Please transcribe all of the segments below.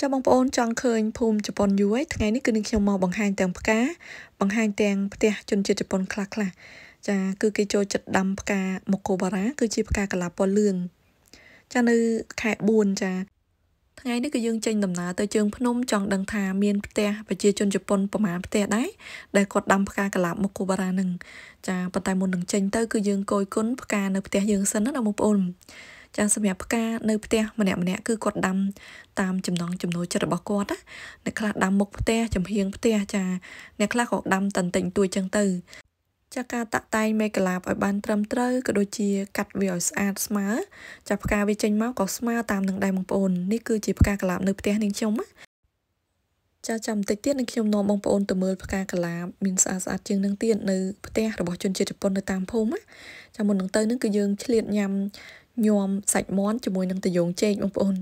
ចាបងប្អូនចង់ឃើញភូមិជប៉ុនយូរហើយថ្ងៃនេះគឺនឹងខ្ញុំមកបង្ហាញទាំងផ្កាបង្ហាញទាំងផ្ទះជនជាតិជប៉ុនខ្លះខ្លះចា គឺគេចូលចិត្តដាំផ្កាមកកូបារ៉ាគឺជាផ្កាកាឡាពណ៌លឿងចានៅខែ4ចាថ្ងៃនេះគឺយើងចេញដំណើរទៅជើងភ្នំ ចង់ដឹងថាមានផ្ទះប្រជាជនជប៉ុនប្រមាណផ្ទះដែរដែលគាត់ដាំផ្កាកាឡាប់មកគូបារ៉ានឹងចាប៉ុន្តែមុននឹងចេញទៅគឺយើងគយគុណផ្កានៅផ្ទះយើងសិនណាបងប្អូនចឹងសម្រាប់ផ្កានៅផ្ទះម្នាក់ម្នាក់គឺគាត់ដាំតាមចំណង់ចំណូលចិត្តរបស់គាត់ណាអ្នកខ្លះដាំមុខផ្ទះចំហៀងផ្ទះចាអ្នកខ្លះក៏ដាំតន្ទិញទួយចឹងទៅ ចាការតាក់តែងមេកាឡាបឲ្យបានត្រឹមត្រូវក៏ដូចជាកាត់វាឲ្យស្អាតស្មើចាផ្កាវាចេញមកក៏ស្មើតាមនឹងដែរបងប្អូននេះគឺជាផ្កាកាឡាបនៅផ្ទះនាងខ្ញុំណាចាចាំបន្តិចទៀតនឹងខ្ញុំនាំបងប្អូនទៅមើលផ្កាកាឡាមានស្អាតស្អាតជាងនឹងទៀតនៅផ្ទះរបស់ជនជាតិជប៉ុននៅតាមភូមិណាចាមុននឹងទៅនឹងគឺយើងឆ្លៀតញ៉ាំញោមសាច់មាន់ជាមួយនឹងតយងចេកបងប្អូន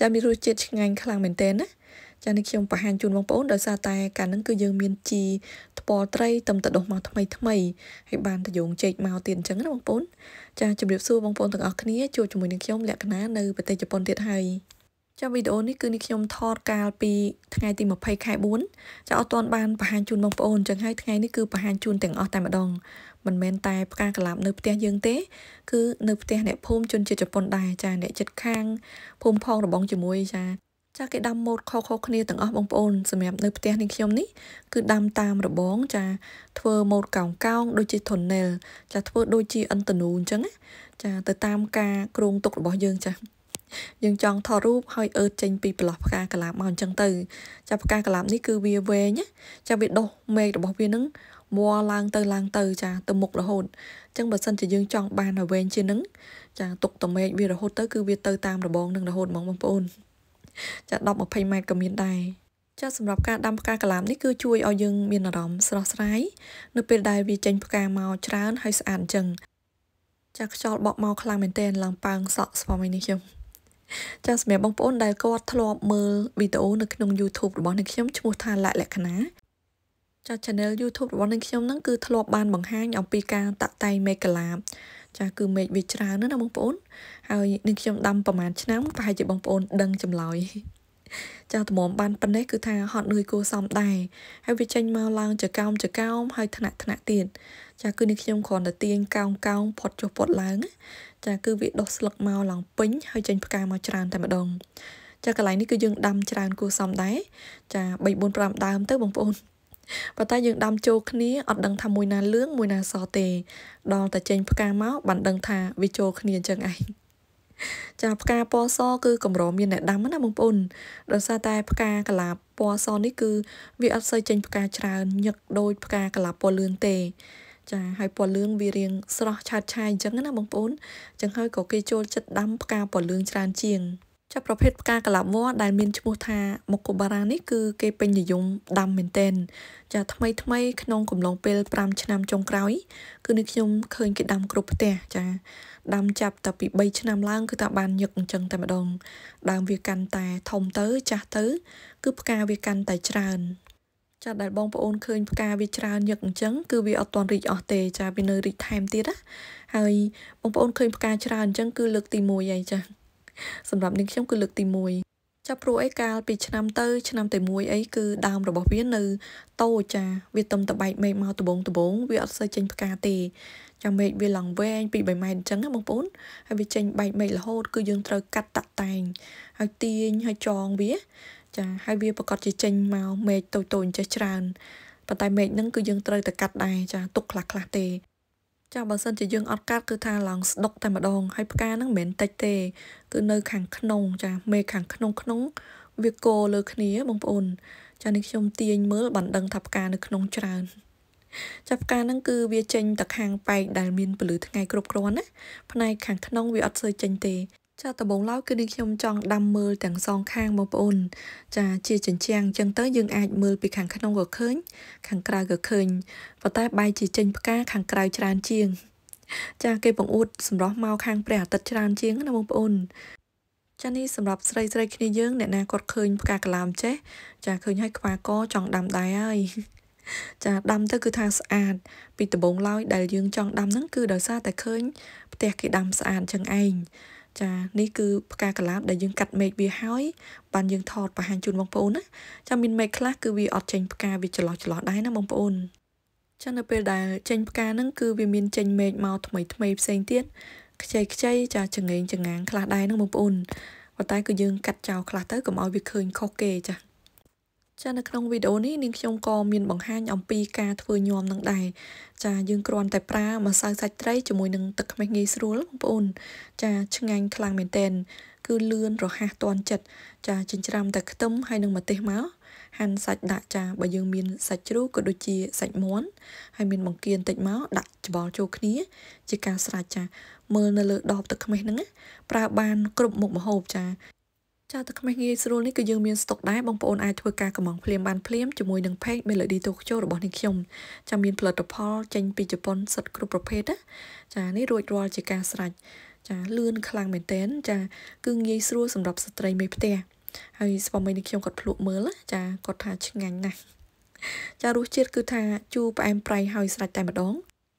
ចាមានរសជាតិឆ្ងាញ់ខ្លាំងមែនទែនណាចានេះខ្ញុំបង្ហាញជូនបងប្អូនដោយសារតែកាលហ្នឹងគឺយើងមានជីថ្ពល់ត្រីទំតដុះមកថ្មីថ្មីហើយបានតយងចេកមកទៀតអញ្ចឹងណាបងប្អូន ចាជម្រាបសួរបងប្អូនទាំងអស់គ្នាជួបជាមួយនឹងខ្ញុំលក្ខណានៅប្រទេសជប៉ុនទៀតហើយចាវីដេអូនេះគឺនេះខ្ញុំថតកាលពីថ្ងៃទី20ខែ4ចាអត់ទាន់បានបង្ហាញជូនបងប្អូនចឹងហើយថ្ងៃនេះគឺបង្ហាញជូនទាំងអស់តែម្ដងមិនមែនតែផ្កាកលាប់នៅផ្ទះយើងទេគឺនៅផ្ទះអ្នកភូមិជនជាតិជប៉ុនដែរចាអ្នកចិត្តខាងភូមិផងរបងជាមួយចាចាគេដាំម៉ូតខុសៗគ្នាទាំងអស់បងប្អូនសម្រាប់នៅផ្ទះនេះខ្ញុំនេះគឺដាំតាមរបងចាធ្វើម៉ូតកោងកោងដូចជា tunnel ចាធ្វើដូចជាអិនតនូអញ្ចឹងចាទៅតាមការគ្រោងទុករបស់យើងចាយើងចង់ថតរូបហើយអឺតចេញពីប្រឡោះផ្កាកលាបមកអញ្ចឹងទៅចាប់ផ្កាកលាបនេះគឺវាវែងណាចាប់វាដុះមែករបស់វានឹងវល់ឡើងទៅឡើងទៅចាទៅមុខរហូតអញ្ចឹងបើសិនជាយើងចង់បានឲ្យវែងជាងនឹងចាទុកតមែកវារហូតទៅគឺវាទៅតាមរបងនឹងរហូតហ្មងបងប្អូនចា10 20ម៉ែត្រក៏មានដែរចាសម្រាប់ការដាំផ្កាកលាមនេះគឺជួយឲ្យយើងមានអារម្មណ៍ស្រស់ស្រាយនៅពេលដែលវាចេញផ្កាមកច្រើនហើយស្អាតអញ្ចឹងចាខ្យល់បក់មកខ្លាំងមែនទែនឡើងប៉ើងសក់ស្វាមីនេះខ្ញុំចាសម្រាប់បងប្អូនដែលគាត់ធ្លាប់មើលវីដេអូនៅក្នុង YouTube របស់នាងខ្ញុំឈ្មោះថាលក្ខលក្ខណាចា channel YouTube របស់នាងខ្ញុំហ្នឹងគឺធ្លាប់បានបង្ហាញអំពីការតាក់តែងមេកលាបចាគឺមេឃវាច្រើនណាស់ណាបងប្អូន ហើយនាងខ្ញុំដាំប្រហែលឆ្នាំប្រហែលជាបងប្អូន ដឹងចម្លើយចាស់ត្មមបានប៉ុណ្ណេះគឺថាហត់នឿយគួរសមដែរហើយវាចេញមកឡើងចកោមចកោមហើយថ្នាក់ថ្នាក់ទៀតចាស់គឺនេះខ្ញុំគ្រាន់តែទាញកោងកោងផុតចុះផុតឡើងចាគឺវាដុះស្លឹកមកឡើងពេញហើយចេញផ្កាមកច្រើនតែម្ដងចាកន្លែងនេះគឺយើងដាំច្រើនគួរសមដែរចា3 4 5ដើមទៅបងប្អូនប៉ុន្តែយើងដាំចូលគ្នាអត់ដឹងថាមួយណាលឿងមួយណាសទេដល់តែចេញផ្កាមកបានដឹងថាវាចូលគ្នាអញ្ចឹងឯងចាផ្កាពណ៌សគឺកម្រមានអ្នកដាំណាបងប្អូនដោយសារតែផ្កាកលាពណ៌សនេះគឺវាអត់សូវចេញផ្កាច្រើនញឹកដូចផ្កាកលាពណ៌លឿងទេចាហើយពណ៌លឿងវារៀងស្រស់ឆើតឆាយអញ្ចឹងណាបងប្អូនអញ្ចឹងហើយក៏គេចូលចិត្តដាំផ្កាពណ៌លឿងច្រើនជាងចាប្រភេទផ្កាកលាបវល្លិដែលមានឈ្មោះថាមុគូបារ៉ានេះគឺគេពេញនិយមដាំមែនទែនចាថ្មីថ្មីក្នុងកំឡុងពេល5ឆ្នាំចុងក្រោយ គឺនេះខ្ញុំ ឃើញគេដាំគ្រប់ផ្ទះចាដាំចាប់តពី3ឆ្នាំឡើងគឺថាបានញឹកអញ្ចឹងតែម្ដងដើមវាកាន់តែធំទៅចាស់ទៅ គឺផ្កាវាកាន់តែច្រើនចាដែលបងប្អូនឃើញផ្កាវាច្រើនញឹកអញ្ចឹងគឺវាអត់ទាន់រីកអស់ទេ ចាវានៅរីកថែមទៀតណាហើយបងប្អូនឃើញផ្កាច្រើនអញ្ចឹងគឺលើកទី1ហើយចាសម្រាប់នាងខ្ញុំគឺលើកទី1ចាប់ព្រោះអីកាលពីឆ្នាំទៅឆ្នាំតែមួយអីគឺដើមរបស់វានៅតូចចា វាទំតបែកមេឃមកដបងដបងវាអត់សូវចេញផ្កាទេចាំមេឃវាឡើងវែងពី3ម៉ែត្រអញ្ចឹងបងប្អូនហើយវាចេញបែកមេឃរហូតគឺយើងត្រូវកាត់តាក់តែង ហើយទាញហើយចងវាចាហើយវាប្រកាសជាចេញមកមេឃតូចតូចចេះច្រើនប៉ុន្តែមេឃហ្នឹងគឺយើងត្រូវតែកាត់ដែរចាទុកខ្លះខ្លះទេចាបើសិនជាយើងអត់កាត់គឺថាឡើងស្ដុក តែម្ដង ហើយផ្កាហ្នឹងមិនមែនតិចទេ គឺនៅខាងក្នុង ចាមេឃខាងក្នុងក្នុងវាគោលើគ្នា បងប្អូនចានេះខ្ញុំទាញមើលបានដឹងថាផ្កានៅក្នុងច្រើនចាផ្កាហ្នឹងគឺវាចេញតែខាងប៉ែកដែលមានពន្លឺថ្ងៃគ្រប់គ្រាន់ណាផ្នែកខាងក្នុងវាអត់សូវចេញទេចាដំបងឡោគឺនាងខ្ញុំចង់ដាំមើលទាំងសងខាងបងប្អូន ចាជាជញ្ជាំងអញ្ចឹងទៅយើងអាចមើលពីខាងក្នុងក៏ឃើញខាងក្រៅក៏ឃើញប៉ុន្តែបែរជាចេញផ្កាខាងក្រៅច្រើនជាងចាគេបង្អួតសម្រស់មកខាងព្រះអាទិត្យច្រើនជាងណាបងប្អូនចានេះសម្រាប់ស្រីស្រីគ្នាយើង អ្នកណាគាត់ឃើញផ្កាកលាមចេះចាឃើញហើយខ្វាកចង់ដាំដែរហើយចាដាំទៅគឺថាស្អាត ពីដំបងឡើយដែលយើងចង់ដាំហ្នឹងគឺដោយសារតែឃើញផ្ទះគេដាំស្អាតចឹងឯងចានេះគឺផ្កាកឡាបដែលយើងកាត់មែកវាហើយបានយើងថតបង្ហាញជូនបងប្អូនណាចាមានមែកខ្លះគឺវាអត់ចេញផ្កាវាចន្លោះចន្លោះដែរណាបងប្អូនចានៅពេលដែលចេញផ្កាហ្នឹងគឺវាមានចេញមែកមកថ្មីថ្មីផ្សេងទៀតខ្ចីខ្ចីចាចងេងចងាងខ្លះដែរហ្នឹងបងប្អូនប៉ុន្តែគឺយើងកាត់ចោលខ្លះទៅកុំឲ្យវាឃើញខុសគេចាចានៅក្នុងវីដេអូនេះនាងខ្ញុំក៏មានបង្ហាញអំពីការធ្វើញាំនឹងដែរចាយើងគ្រាន់តែប្រើម្សៅសាច់ត្រីជាមួយនឹងទឹកខ្មេះងាយស្រួលបងប្អូនចា ឆ្ងាញ់ខ្លាំងមែនទែនគឺលឿនរហ័សទាន់ចិត្តចាចិញ្ច្រាំតែខ្ទឹមហើយនឹងម្ទេសមកហាន់សាច់ដាក់ចាបើយើងមានសាច់ជ្រូកក៏ដូចជាសាច់មាន់ហើយមានបង្គាបន្តិចមកដាក់ច្បល់ចូលគ្នាជាការស្រេចចា មើលនៅលើដបទឹកខ្មេះហ្នឹងប្រើបាន គ្រប់មុខម្ហូបចាចាតែក្មេងងាយស្រួលនេះគឺយើងមានស្តុកដែរបងប្អូនអាចធ្វើការកម្មង់ភ្លាមបានភ្លាមជាមួយនឹង page Melody Tokyo របស់នេះខ្ញុំចាមានផលិតផលចេញពីជប៉ុនសិតគ្រប់ប្រភេទណាចានេះរួចរាល់ជាការស្រេចចាលឿនខ្លាំងមែនតែនចាគឺងាយស្រួលសម្រាប់ស្ត្រីមេ ផ្ទះហើយស្វាមីនេះខ្ញុំគាត់ភ្លក់មើល ចាគាត់ថាឆ្ងាញ់ណាស់ចារសជាតិគឺថាជូរផ្អែមប្រៃហើយស្រេចតែម្ដង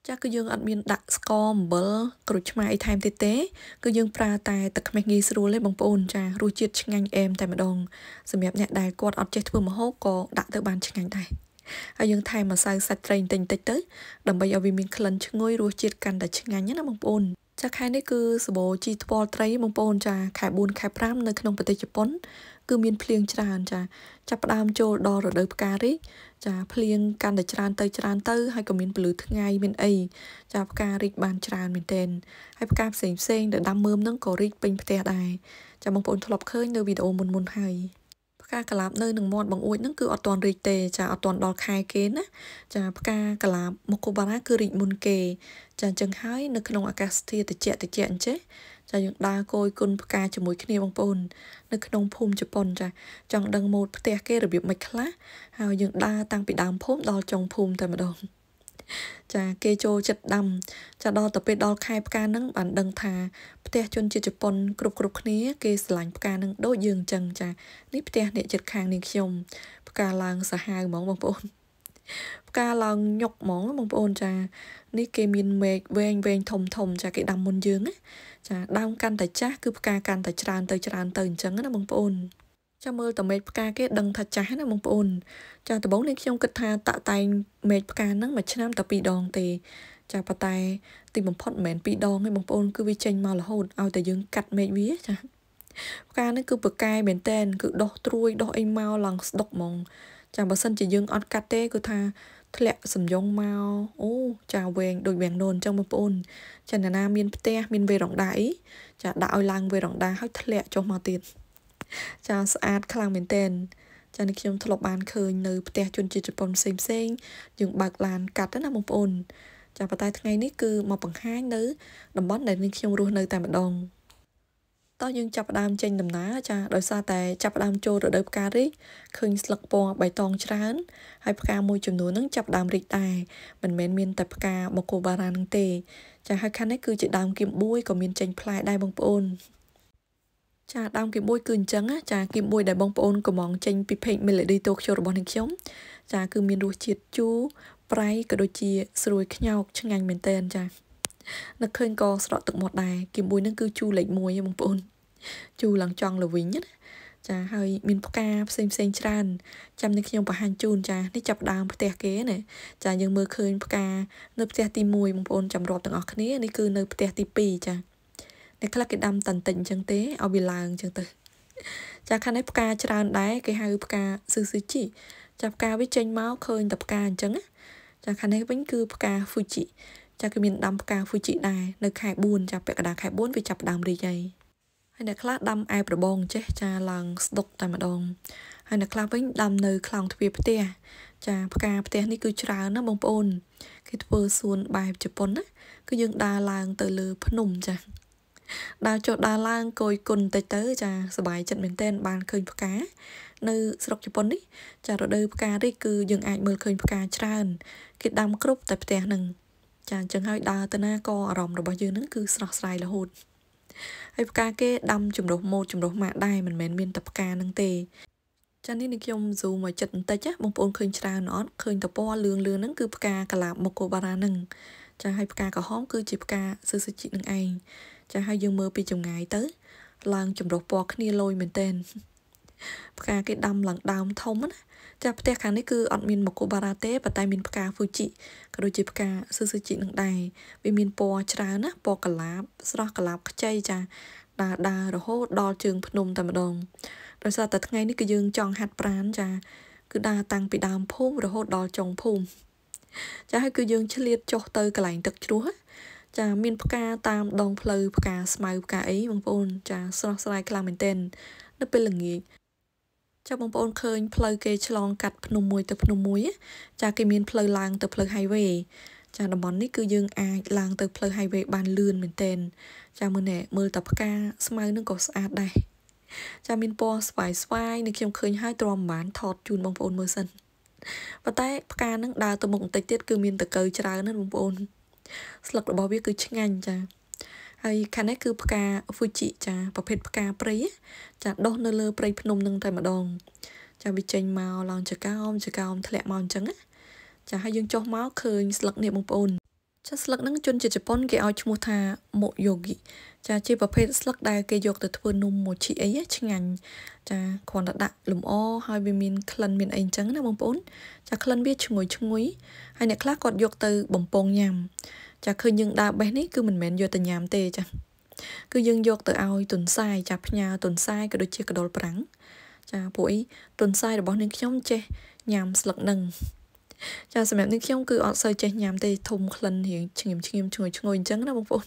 ចាស់គឺយើងអត់មានដាក់ស្ករអំបិលក្រូចឆ្មារអីថែមទៀតទេគឺយើងប្រើតែទឹកខ្មេះងាយស្រួលទេបងប្អូនចារសជាតិឆ្ងាញ់អែមតែម្ដងសម្រាប់អ្នកដែលគាត់អត់ចេះធ្វើម្ហូបក៏ដាក់ទៅបានឆ្ងាញ់ដែរហើយយើងថែមម្សៅសាច់ត្រីបន្តិចៗទៅដើម្បីឲ្យវាមានក្លិនឈ្ងុយរសជាតិកាន់តែឆ្ងាញ់ណាបងប្អូនចាខែនេះគឺសបោជីថ្ពាល់ត្រីបងប្អូនចាខែ4ខែ5នៅក្នុងប្រទេសជប៉ុនគឺមានភ្លៀងច្រើនចាចាប់ផ្ដើមចូលដល់រដូវផ្ការីកចាភ្លៀងកាន់តែច្រើនទៅច្រើនទៅហើយក៏មានពន្លឺថ្ងៃមានអីចាផ្ការីកបានច្រើនមែនទែនហើយផ្កាផ្សេងផ្សេងដែលដាំមើមនឹងក៏រីកពេញផ្ទះដែរចាបងប្អូនធ្លាប់ឃើញនៅវីដេអូមុនមុនហើយផ្កាកាឡាបនៅនឹងមាត់បង្អួចហ្នឹងគឺអត់ទាន់រីកទេចាអត់ទាន់ដល់ខែគេណាចាផ្កាកាឡាបមកគូបារ៉ាគឺរីកមុនគេចាអញ្ចឹងហើយនៅក្នុងអាកាសធាតុត្រជាក់ត្រជាក់អញ្ចេះចាយើងដើរគយគុណផ្កាជាមួយគ្នាបងប្អូននៅក្នុងភូមិជប៉ុនចាចង់ដឹងម៉ូដផ្ទះគេរបៀបម៉េចខ្លះហើយយើងដើរតាំងពីដើមភូមិដល់ចុងភូមិតែម្ដងចាគេចូលចិត្តដាំចាដល់ទៅពេលដល់ខែផ្កានឹងបានដឹងថាផ្ទះជនជាតិជប៉ុនគ្រប់គ្រប់គ្នា គេស្រឡាញ់ផ្កានឹងដូចយើងអញ្ចឹងចានេះផ្ទះអ្នកជិតខាងនាងខ្ញុំផ្កាឡើងសាហាវហ្មងបងប្អូនផ្កាឡើងញុកហ្មងបងប្អូនចានេះគេមានមែកវែងវែងធំធំចាគេដាំមុនយើងណាចាដើមកាន់តែចាស់គឺផ្កាកាន់តែច្រើនទៅច្រើនទៅអញ្ចឹងណាបងប្អូនចាមើលតមេឃផ្កាគេដឹងថាចាស់ណាបងប្អូនចាដំបូងនេះខ្ញុំគិតថាតាក់តែងមេឃផ្កាហ្នឹងមួយឆ្នាំតែពីរដងទេចាប៉ុន្តែទីបំផុតមិនមែនពីរដងទេបងប្អូនគឺវាចេញមករហូតឲ្យតែយើងកាត់មេឃវាចាផ្កានេះគឺប្រកាយមែនតែនគឺដោះត្រួយដោះអីមកឡើងស្ដុកហ្មង ចាបើសិនជាយើងអត់កាត់ទេគឺថា ធ្លាក់សំយងមកអូចាវែងដូចវែងនូនអញ្ចឹងបងប្អូនចាណាមានផ្ទះមានវេរងដាអីចាដាក់ឲ្យឡើងវេរងដាហើយធ្លាក់ចុះមកទៀតចាស្អាត ខ្លាំងមែនតែនចានេះខ្ញុំធ្លាប់បានឃើញនៅផ្ទះជនជាតិជប៉ុនផ្សេងផ្សេងយើងបើកឡានកាត់ណាបងប្អូនចាប៉ុន្តែថ្ងៃនេះគឺមកបង្ហាញនៅតំបន់ដែលខ្ញុំរស់នៅតែម្ដងតោះយើងចាប់ផ្ដើមចេញដំណើរចាដោយសារតែចាប់ផ្ដើមចូលរដូវផ្ការីកឃើញស្លឹកពណ៌បៃតងច្រើន ហើយផ្កាមួយចំនួនហ្នឹងចាប់ផ្ដើមរីកដែរមិនមែនមានតែផ្កាបូកូបារ៉ាហ្នឹងទេ ចាហើយខាងនេះគឺជាដើមគៀមបួយក៏មានចេញផ្លែដែរបងប្អូនចាដើមគីមួយគឺអញ្ចឹងចាគីមួយដែលបងប្អូនកំងចេញពី page Melody Tokyo របស់នឹងខ្ញុំចាគឺមានរសជាតិជូរប្រៃក៏ដូចជា ស្រួយខ្ញោកឆ្ងាញ់មែនតើចានឹកឃើញក៏ស្រក់ទឹកមាត់ដែរគីមួយនឹងគឺជូរលេខ1ហ៎បងប្អូន ជូរឡើងចង់ល្វីងណាចាហើយមានផ្កាផ្សេងផ្សេងច្រើនចាំនេះខ្ញុំបង្ហាញជូនចានេះចាប់ដើមផ្ទះគេណាចាយើងមើលឃើញផ្កានៅផ្ទះទី1បងប្អូនចាំរាប់ទាំងអស់គ្នានេះគឺនៅផ្ទះទី2ចាអ្នកខ្លះគេដាំតន្តិចអញ្ចឹងទេឲ្យវាឡើងអញ្ចឹងទៅចាខាងនេះផ្កាច្រើនដែរគេហៅផ្កាស៊ឺស៊ឺជីចាផ្កាវាចេញមកឃើញតែផ្កាអញ្ចឹងចាខាងនេះវិញគឺផ្កាហ្វូជីចាគេមានដាំផ្កាហ្វូជីដែរនៅខែ4ចាពាក់កណ្ដាលខែ4វាចាប់ដើមរីកហើយហើយអ្នកខ្លះដាំឯប្របងចេះចាឡើងស្ដុក តែម្ដងហើយអ្នកខ្លះវិញដាំនៅខ្លោងទ្វារផ្ទះចាផ្កាផ្ទះនេះគឺច្រើនណាបងប្អូនគេធ្វើសួនបែបជប៉ុនណាគឺយើងដើរឡើងទៅលើភ្នំចាដើរចុះដើរឡើងគយគុណតិចទៅ ចាសบายចិត្តមែនតែនបានឃើញផ្កានៅស្រុកជប៉ុននេះចារដូវផ្ការីគឺយើងអាចមើលឃើញផ្កាច្រើនគេដាំគ្រប់តែផ្ទះនឹងចាអញ្ចឹងហើយដើរទៅណាក៏អារម្មណ៍របស់យើងនឹងគឺស្រស់ស្រាយរហូតហើយផ្កាគេដាំចម្រុះម៉ូតចម្រុះម៉ាកដែរមិនមែនមានតែផ្កានឹងទេចានេះនេះខ្ញុំ zoom មកចិត្តបន្តិចណាបងប្អូនឃើញច្រើនអត់ឃើញតពណ៌លឿងលឿងហ្នឹងគឺផ្កាកលាបមកូបារ៉ាហ្នឹងចាហើយផ្កាក្រហមគឺជាផ្កាស៊ឺស៊ូជីនឹងឯងចាហើយយើងមើលពីចម្ងាយទៅឡើងចម្រុះពណ៌គ្នាលយមែនតើផ្កាគេដាំឡើងដើមធំណាចាផ្ទះខាងនេះគឺអត់មានមកូបារ៉ាទេប៉ុន្តែមានផ្កាហ្វូជីក៏ដូចជាផ្កាស៊ឺស៊ឺជីនឹងដែរវាមានពណ៌ច្រើនណាពណ៌កលាបស្រស់កលាបខ្ចីចាដើរដើររហូតដល់ជើងភ្នំតែម្ដងដោយសារតែថ្ងៃនេះគឺយើងចង់ហាត់ប្រានចាគឺដើរតាំងពីដើមភូមិរហូតដល់ចុងភូមិចាហើយគឺយើងឆ្លៀតចុះទៅកន្លែងទឹកជ្រោះណាចាមានផ្កាតាមដងផ្លូវផ្កាស្មៅផ្កាអីបងប្អូនចាស្រស់ស្រាយខ្លាំងមែនទែននៅពេលល្ងាចចាបងប្អូនឃើញផ្លូវគេឆ្លងកាត់ភ្នំមួយទៅភ្នំមួយចាគេមានផ្លូវឡើងទៅផ្លូវ highway ចាតំបន់នេះគឺយើងអាចឡើងទៅផ្លូវ highway បានលឿនមែនទែនចាមើលណែមើលតែផ្កាស្មៅនឹងក៏ស្អាតដែរចាមានពណ៌ស្វាយស្វាយនេះខ្ញុំឃើញហើយទ្រាំបានថតជូនបងប្អូនមើលសិនប៉ុន្តែផ្កានឹងដើរទៅមុខបន្តិចទៀតគឺមានតកើច្រើនណាស់បងប្អូនស្លឹករបស់វាគឺឆ្ងាញ់ចាហើយខាងនេះគឺផ្កា Fuji ចាប្រភេទផ្កាព្រៃចាដុះនៅលើ ព្រៃភ្នំនឹងតែម្ដងចាវាចេញមកឡើងចកោមចកោមធ្លាក់មកអញ្ចឹងណាចាហើយយើងចុះមកឃើញស្លឹកនេះបងប្អូនចាស្លឹកហ្នឹងជនជាតិជប៉ុនគេឲ្យឈ្មោះថាម៉ូយូគីចា ជាប្រភេទស្លឹកដែលគេយកទៅធ្វើនំម៉ូឈីអីឆ្ងាញ់ចាគ្រាន់តែដាក់លម្អហើយវាមានក្លិនមានអីអញ្ចឹងណាបងប្អូនចាក្លិនវាឈ្ងុយឈ្ងុយហើយអ្នកខ្លះគាត់យកទៅបំពងញ៉ាំចាឃើញយើងដើរបេះនេះគឺមិនមែនយកទៅញ៉ាំទេចាគឺយើងយក ទៅឲ្យទុនសាយចាផ្ញើទុនសាយក៏ដូចជាកដុលប្រាំង ចាពួកអីទុនសាយរបស់នាងខ្ញុំចេះញ៉ាំស្លឹកនឹងចាសម្រាប់នេះខ្ញុំគឺអត់សូវចេះញ៉ាំទេធុំក្លិនរៀងឈ្ងៀមឈ្ងៀមឈ្ងុយឈ្ងុយអញ្ចឹងណាបងប្អូន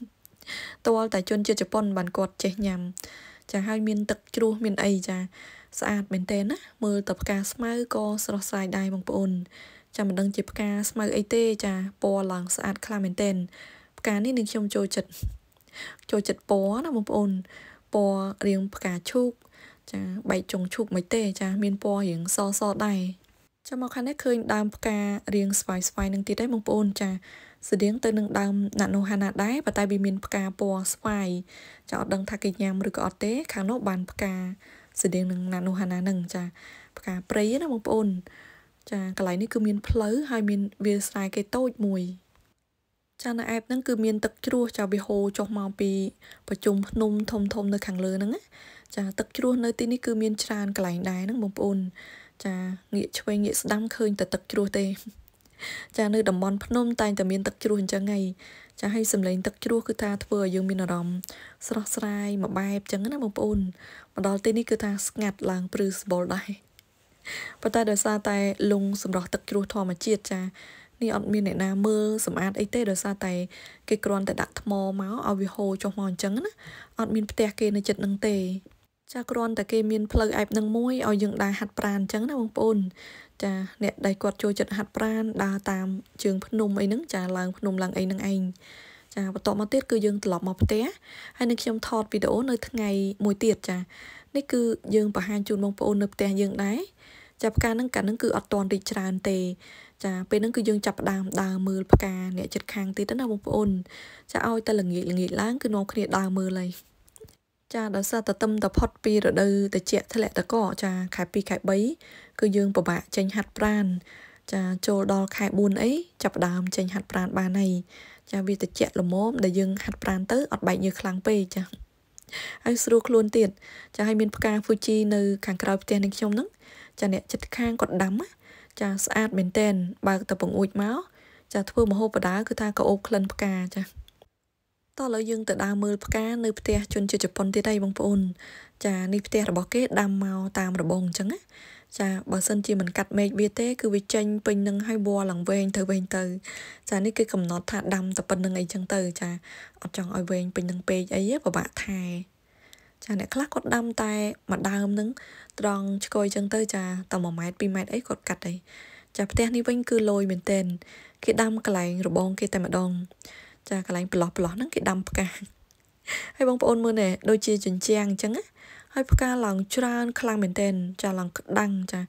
តលតែជនជាតិជប៉ុនបានគាត់ចេះញ៉ាំចាហើយមានទឹកជ្រោះមានអីចាស្អាតមែនតើណាមើលតែផ្កាស្មៅក៏ស្រស់ស្រាយដែរបងប្អូនចាំមិនដឹងជាផ្កាស្មៅអីទេចាពណ៌ឡើងស្អាតខ្លាំងមែនតើផ្កានេះនឹងខ្ញុំចូលចិត្តចូលចិត្តពណ៌ណាបងប្អូនពណ៌រៀងផ្កាឈូកចាបែកចុងឈូកមិនទេចាមានពណ៌រៀងសសដែរចាំមកខាងនេះឃើញដើមផ្ការាងស្វាយស្វាយនឹងទៀតឯងបងប្អូនចាស្តៀងទៅនឹងដើមណាត់នោះហាណាដែរប៉ុន្តែវាមានផ្កាពណ៌ស្វាយចាអត់ដឹងថាគេញ៉ាំឬក៏អត់ទេ ខាងនោះបានផ្កាស្តៀងនឹងណាត់នោះហាណានឹងចាផ្កាព្រៃណាបងប្អូន ចាកន្លែងនេះគឺមានផ្លូវហើយមានវាលស្រែគេតូចមួយចានៅអែបហ្នឹងគឺមានទឹកជ្រោះចាវាហូរចុះមកពីប្រជុំភ្នំធំធំនៅខាងលើហ្នឹងណាចា ទឹកជ្រោះនៅទីនេះគឺមានច្រើនកន្លែងដែរហ្នឹងបងប្អូនចាងាកឆ្វេងងាកស្ដាំឃើញតែទឹកជ្រោះទេ ចានៅតំបន់ភ្នំតែងតែមានទឹកជ្រោះអញ្ចឹងហីចាហើយសម្លេងទឹកជ្រោះគឺថាធ្វើឲ្យយើងមានអារម្មណ៍ស្រស់ស្រាយមួយបែបអញ្ចឹងណាបងប្អូនមកដល់ទីនេះគឺថាស្ងាត់ឡើងព្រឺស្បល់ដែរប៉ុន្តែដោយសារតែលងសម្រស់ទឹកជ្រោះធម្មជាតិចានេះអត់មានអ្នកណាមើលសម្អាតអីទេដោយសារតែគេគ្រាន់តែដាក់ថ្មមកឲ្យវាហូរចុះមកអញ្ចឹងណាអត់មានផ្ទះគេនៅចិត្តនឹងទេចាគ្រាន់តែគេមានផ្លូវអែបនឹងមួយឲ្យយើងដើរហាត់ប្រាណអញ្ចឹងណាបងប្អូនចាអ្នកដែលគាត់ចូលចិត្តហាត់ប្រាណដើរតាមជើងភ្នំអីហ្នឹងចាឡើងភ្នំឡើងអីហ្នឹងឯងចាបន្តមកទៀតគឺយើងត្រឡប់មកផ្ទះហើយនឹងខ្ញុំថតវីដេអូនៅថ្ងៃមួយទៀតចានេះគឺយើងបង្ហាញជូនបងប្អូននៅផ្ទះយើងដែរចាផ្កាហ្នឹងកាលហ្នឹងគឺអត់តន់រីកច្រើនទេ ចា ពេលហ្នឹងគឺយើងចាប់ដើមដើរមើលផ្កា អ្នកចិត្តខាងទៀតណាបងប្អូនចាឲ្យតែល្ងាចល្ងាចឡើងគឺនាំគ្នាដើរមើលហើយចាដោយសារតែទឹមតែផុតពីរដូវត្រជាក់ធ្លាក់តក ចាខែ2ខែ3គឺយើងពិបាកចេញហាត់ប្រាណចាចូលដល់ខែ4អីចាប់ដើម ចេញហាត់ប្រាណបានហើយចាវាត្រជាក់ល្មមដែលយើងហាត់ប្រាណទៅអត់បែកញើខ្លាំងពេកចាហើយស្រួលខ្លួនទៀតចាហើយមានផ្កាហ្វូជីនៅ ខាងក្រៅផ្ទះនឹងខ្ញុំហ្នឹងចាអ្នកចិត្តខាងគាត់ដាំចាស្អាតមែនតែនបើកទៅពងអួចមកចា ធ្វើមហូបបដាគឺថាក្រអូបក្លិនផ្កាចាតោះឥឡូវយើងទៅដើរមើលផ្កានៅផ្ទះជនជាតិជប៉ុនទៀតហើយបងប្អូន ចានេះផ្ទះរបស់គេដាំមកតាមរបងអញ្ចឹងណាចាបើសិនជាមិនកាត់មែកវាទេ គឺវាចេញពេញនឹងហើយវល់ឡើងវែងទៅវែងទៅ ចានេះគឺកំណត់ថាដាំតែប៉ុណ្្នឹងអីចឹងទៅចាអត់ចង់ឲ្យវែងពេញនឹងពេកអីពិបាកថែចាអ្នកខ្លះគាត់ដាំតែមួយដើមនឹងត្រង់ឆ្កុយចឹងទៅចាតែ1ម៉ែត្រ2ម៉ែត្រអីគាត់កាត់អីចាផ្ទះនេះវិញគឺលយមែនតែនគេដាំកន្លែងរបងគេតែម្ដងចាកន្លែងប្លោះប្លោះហ្នឹងគេដាំផ្កាហើយបងប្អូនមើលណែដូចជាជញ្ជាំងអញ្ចឹងណាហើយផ្កាឡើងច្រើនខ្លាំងមែនតែនចាឡើងក្តាំងចា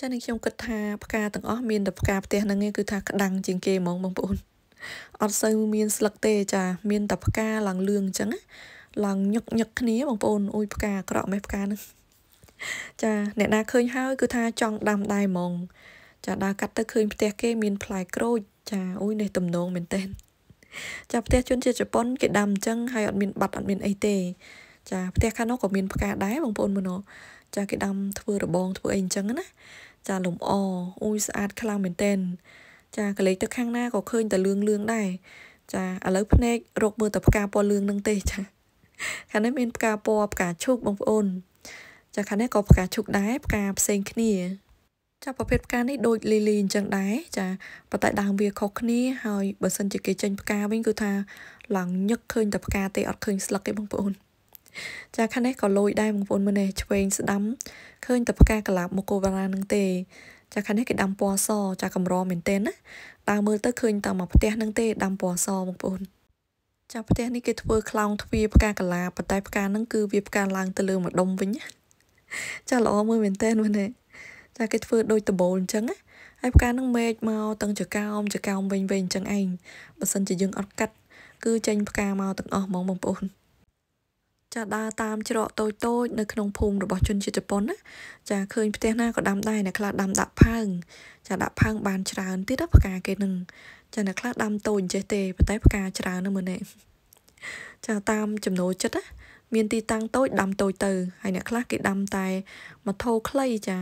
ចានេះខ្ញុំគិតថាផ្កាទាំងអស់មានតែផ្កាផ្ទះហ្នឹងឯងគឺថាក្តាំងជាងគេហ្មងបងប្អូនអត់សូវមានស្លឹកទេចា មានតែផ្កាឡើងលឿងអញ្ចឹងណាឡើងញឹកញឹកគ្នា បងប្អូនអួយផ្កាក្រក់ម៉េះផ្កាហ្នឹងចាអ្នកណាឃើញហើយ គឺថាចង់ដាំដែរហ្មងចាដើរកាត់ទៅឃើញផ្ទះគេមានផ្លែក្រូចចាអួយនេះទំនងមែនតើចាផ្ទះជនជាតិជប៉ុនគេដាំអញ្ចឹងហើយអត់មានបាត់អត់មានអីទេចាផ្ទះខាងនោះក៏មានផ្កាដែរបងប្អូនមនុស្សចាគេដាំធ្វើរបងធ្វើអីអញ្ចឹងណាចាលំអអូយស្អាតខ្លាំងមែនតែនចាកលេចទៅខាងណាក៏ឃើញតែលឿងលឿងដែរចាឥឡូវភ្នែករកមើលតែផ្កាពណ៌លឿងនឹងទេចាខាងនេះមានផ្កាពណ៌ផ្កាឈូកបងប្អូនចាខាងនេះក៏ផ្កាឈូកដែរផ្កាផ្សេងគ្នាចា ប្រភេទផ្កានេះដូចលីលីអញ្ចឹងដែរចាប៉ុន្តែដើមវាខុសគ្នាហើយបើសិនជាគេចេញផ្កាវិញគឺថាឡើងញឹកឃើញតែផ្កាទេអត់ឃើញស្លឹកទេបងប្អូនចាខាងនេះក៏លយដែរបងប្អូនមើលនេះឆ្វេងស្ដាំឃើញតែផ្កាកលាបមកគោវរានឹងទេចាខាងនេះគេដាំពណ៌សចាកម្រមែនទែនណាដើមមើលទៅឃើញតែមកផ្ទះនឹងទេដាំពណ៌សបងប្អូនចាផ្ទះនេះគេធ្វើខ្លោងទ្វារផ្កាកលាប៉ុន្តែផ្កានឹងគឺវាផ្កាឡើងទៅលើម្ដុំវិញចាល្អមើលមែនទែនមើលនេះតែគេធ្វើដូចដបូលអញ្ចឹងណាហើយផ្កានឹងមេឃមកទាំងចកោមចកោមវិញវិញអញ្ចឹងឯងបើសិនជាយើងអត់កាត់គឺចេញផ្កាមកទាំងអស់ហ្មងបងប្អូនចាដើរតាមច្រកតូចតូចនៅក្នុងភូមិរបស់ ជនជាតិជប៉ុនណាចាឃើញផ្ទះណាក៏ដាំដែរអ្នកខ្លះដាំដាក់ផើងចាដាក់ផើងបានច្រើនទៀតផ្កាគេនឹងចាអ្នកខ្លះដាំតូចចេះទេប៉ុន្តែ ផ្កាច្រើនណាមើលនេះចាតាមចំណូលចិត្តណាមានទីតាំងតូចដាំតូចទៅហើយអ្នកខ្លះគេដាំតែមធោខ្លីចា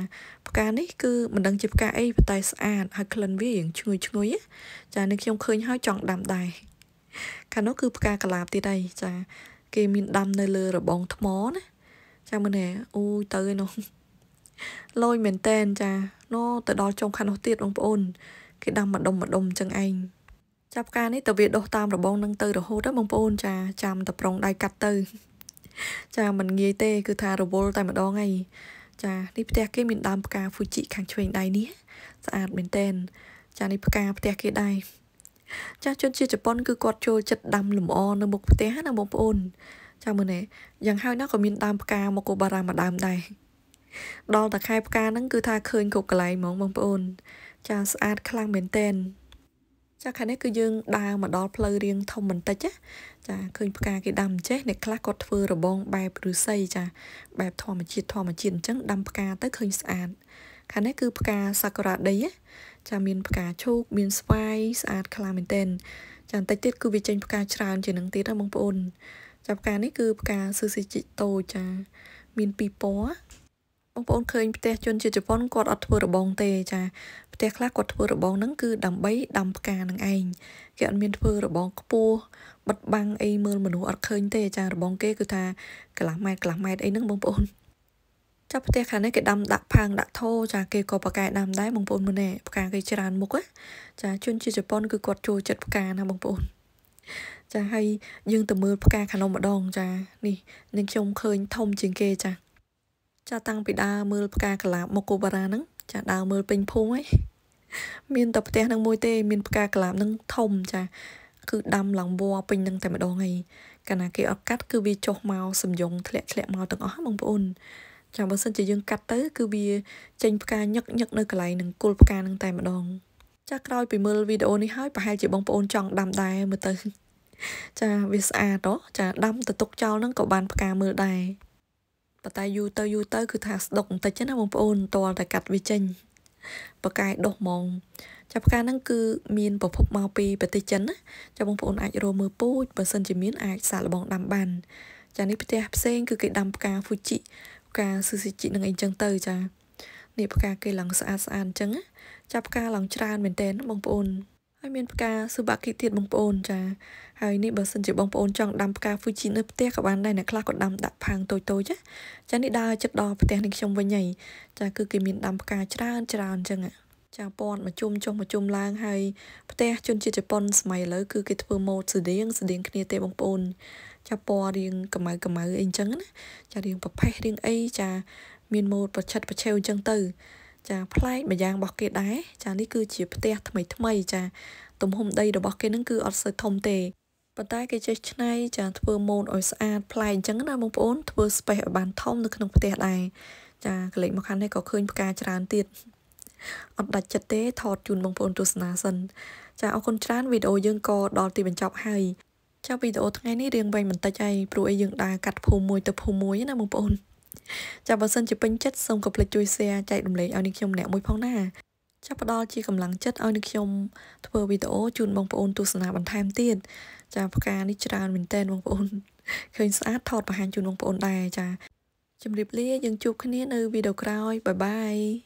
ផ្កានេះគឺមិនដឹងជាផ្កាអីប៉ុន្តែស្អាតហើយក្លិនវារៀងឈ្ងុយឈ្ងុយចានេះខ្ញុំឃើញហើយចង់ដាំដែរខាងនោះគឺផ្កាកលាបទៀតហើយចា គេមានដាំនៅលើរបងថ្មណាចាមើលនេះអូយទៅឯនោះលយមែនតែនចាណូទៅដល់ចុងខាងនោះទៀតបងប្អូនគេដាំម្ដុំម្ដុំចឹងឯងចាប់ផ្កានេះតើវាដុះតាមរបងនឹងទៅរហូតហ្នឹងបងប្អូន ចាចាំតប្រុងដៃកាត់ទៅចាมันងាយទេ គឺថារវល់តែម្ដងឯងចានេះផ្ទះគេមានដើមផ្កាហ្វូជីខាងឆ្វេងដៃនេះស្អាតមែនតែនចានេះផ្កាផ្ទះគេដែរចាជនជាតិជប៉ុនគឺគាត់ចូលចិត្តដាំលម្អនៅមុខផ្ទះណាបងប្អូនចាមើលនេះយ៉ាងហើយណាក៏មានដើមផ្កាមកគោបារាមួយដើមដែរដល់តែខែផ្កាហ្នឹងគឺថាឃើញគ្រប់កន្លែងហ្មងបងប្អូនចាស្អាតខ្លាំងមែនតែនចាខាងនេះគឺយើងដើរមកដល់ផ្លូវរៀងធំបន្តិចណាចាឃើញផ្កាគេដាំចេះអ្នកខ្លះគាត់ធ្វើរបង បែបឫស្សីចាបែបធម្មជាតិធម្មជាតិអញ្ចឹងដាំផ្កាទៅឃើញស្អាតខាងនេះគឺផ្កាសាកូរ៉ាដេចាមានផ្កាឈូក មានស្វាយស្អាតខ្លាំងមែនទែនចាបន្តិចទៀតគឺវាចេញផ្កាច្រើនជាងនឹងទៀតណាបងប្អូនចាផ្កានេះគឺផ្កាស៊ឺស៊ីជីតូចាមានពីរពណ៌បងប្អូនឃើញផ្ទះជនជាតិជប៉ុនគាត់អត់ធ្វើរបងទេចាផ្ទះខ្លះគាត់ធ្វើរបងហ្នឹងគឺដើម្បីដាំផ្កានឹងឯងគេអត់មានធ្វើរបងខ្ពស់បិទបាំងអីមើលមនុស្សអត់ឃើញ ទេចារបងគេគឺថាកន្លះម៉ែត្រកន្លះម៉ែត្រអីហ្នឹងបងប្អូន ចាប់ផ្ទះខាងនេះគេដាំដាក់ផើងដាក់ថូចាគេក៏ប្រកែកដាំដែរបងប្អូនមើលណែផ្កាគេច្រើនមុខណាចាជនជាតិជប៉ុនគឺគាត់ចូលចិត្តផ្កាណាបងប្អូនចាហើយយើងទៅមើលផ្កាខាងនោះម្ដងចានេះនឹងខ្ញុំឃើញធំជាងគេចាចាតាំងពីដើរមើលផ្កាកលាបមកគូបារាហ្នឹងចាដើរមើលពេញភូមិហីមានតែផ្ទះនឹងមួយទេមានផ្កាកលាបនឹងធំចា គឺដាំឡើងវัวពេញនឹងតែម្ដងឯងកាលណាគេអត់កាត់គឺវាចុះមកសំយងធ្លាក់ធ្លាក់មកទាំងអស់បងប្អូនចាបើសិនជាយើងកាត់ទៅគឺវាចេញផ្កាញឹកញឹកនៅកន្លែងនឹងគល់ផ្កានឹងតែម្ដង ចាក្រោយពីមើលវីដេអូនេះហើយប្រហែលជាបងប្អូនចង់ដាំដែរមើលទៅចាវាស្អាតហ៎ចាដាំទៅទុកចោលនឹងក៏បានផ្កាមើលដែរប៉ុន្តែយូរទៅយូរទៅគឺថាស្ដុកបន្តិចណាបងប្អូនតលតែកាត់វាចេញបកាយដុះហ្មងចាផ្កាហ្នឹងគឺ មានប្រភពមកពីប្រទេសចិនណាចាបងប្អូន អាចរកមើលពូជបើសិនជាមានអាចសាកល្បងដាំបាន ចានេះផ្ទះផ្សេងគឺគេដាំផ្កាហ្វូជីផ្កាស៊ូស៊ីជីនឹងអីចឹងទៅចានេះផ្កាគេឡើងស្អាតស្អាតអញ្ចឹងចាផ្កាឡើងច្រើនមែនតើបងប្អូនហើយមានផ្កាស៊ូបាគីទៀតបងប្អូនចា ហើយនេះបើសិនជាបងប្អូនចង់ដាំផ្កាហ្វូជីនៅផ្ទះក៏បានដែរអ្នកខ្លះក៏ដាំដាក់ផើងតូចតូចណាចានេះដើរចិត្តដល់ផ្ទះនេះខ្ញុំវិញហើយចាគឺគេមានដាំផ្កាច្រើនច្រើនអញ្ចឹងចាពាន់មកជុំចុះមកជុំឡើងហើយផ្ទះជនជាតិជប៉ុនសម័យឥឡូវគឺគេធ្វើម៉ូដស្តៀងស្តៀងគ្នាទេបងប្អូនចាពណ៌រៀងកម៉ៅកម៉ៅអីអញ្ចឹងណាចារៀងប្រផេះរៀងអីចា មានម៉ូដប្រឆិតប្រឆេវអញ្ចឹងទៅចាប្លែកម្យ៉ាងរបស់គេដែរចានេះគឺជាផ្ទះថ្មីថ្មីចាទំហំដីរបស់គេនឹងគឺអត់សូវធំទេប៉ុន្តែគេចេះឆ្នៃចាធ្វើម៉ូដឲ្យស្អាតប្លែកអញ្ចឹងណាបងប្អូន ធ្វើ space ឲ្យបានធំនៅក្នុងផ្ទះដែរចាកលេចមកខាងនេះក៏ឃើញផ្កាច្រើនទៀតអត់ដាច់ចិត្តទេថតជូនបងប្អូនទស្សនាសិនចាអរគុណច្រើនវីដេអូយើងក៏ដល់ទីបញ្ចប់ហើយចាវីដេអូថ្ងៃនេះរៀងវែងបន្តិចហើយព្រោះអីយើងដើរកាត់ភូមិមួយទៅភូមិមួយណាបងប្អូនចាបើសិនជាពេញចិត្តសូមកុំភ្លេចជួយ share ចែករំលែកឲ្យនឹងខ្ញុំម្នាក់មួយផងណា ចាផ្ដល់ជាកម្លាំងចិត្តឲ្យនឹងខ្ញុំធ្វើវីដេអូជូនបងប្អូនទស្សនាបន្ថែមទៀតចាផ្កានេះច្រើនមែនតើបងប្អូនឃើញស្អាតថតបង្ហាញជូនបងប្អូនដែរចាជម្រាបលាយើងជួបគ្នានៅវីដេអូក្រោយបាយបាយ